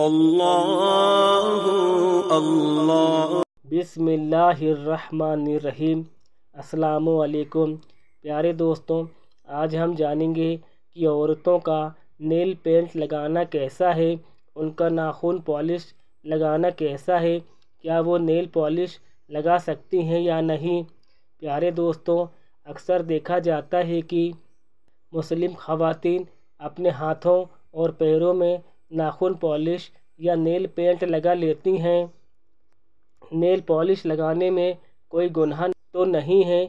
अल्लाह अल्लाह बिसमीम प्यारे दोस्तों आज हम जानेंगे कि औरतों का नेल पेंट लगाना कैसा है उनका नाखून पॉलिश लगाना कैसा है क्या वो नेल पॉलिश लगा सकती हैं या नहीं प्यारे दोस्तों अक्सर देखा जाता है कि मुस्लिम ख़वातीन अपने हाथों और पैरों में नाखून पॉलिश या नेल पेंट लगा लेती हैं नेल पॉलिश लगाने में कोई गुनाह तो नहीं है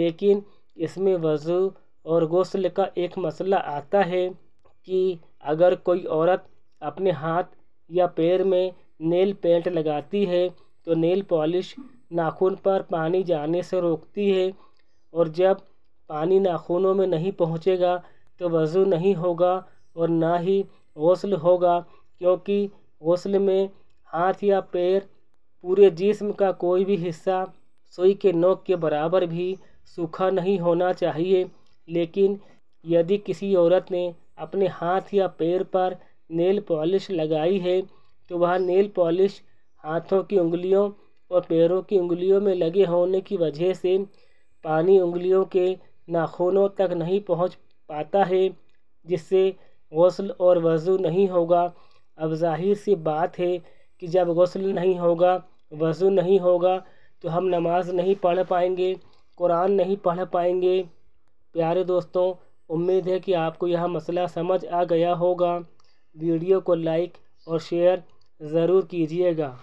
लेकिन इसमें वज़ू और गसल का एक मसला आता है कि अगर कोई औरत अपने हाथ या पैर में नेल पेंट लगाती है तो नेल पॉलिश नाखून पर पानी जाने से रोकती है और जब पानी नाखूनों में नहीं पहुंचेगा तो वज़ू नहीं होगा और ना ही गौसल होगा क्योंकि गौसल में हाथ या पैर पूरे जिस्म का कोई भी हिस्सा सुई के नोक के बराबर भी सूखा नहीं होना चाहिए लेकिन यदि किसी औरत ने अपने हाथ या पैर पर नेल पॉलिश लगाई है तो वह नेल पॉलिश हाथों की उंगलियों और पैरों की उंगलियों में लगे होने की वजह से पानी उंगलियों के नाखूनों तक नहीं पहुंच पाता है जिससे गौसल और वज़ू नहीं होगा अब जाहिर सी बात है कि जब गौसल नहीं होगा वज़ू नहीं होगा तो हम नमाज़ नहीं पढ़ पाएंगे कुरान नहीं पढ़ पाएंगे प्यारे दोस्तों उम्मीद है कि आपको यह मसला समझ आ गया होगा वीडियो को लाइक और शेयर ज़रूर कीजिएगा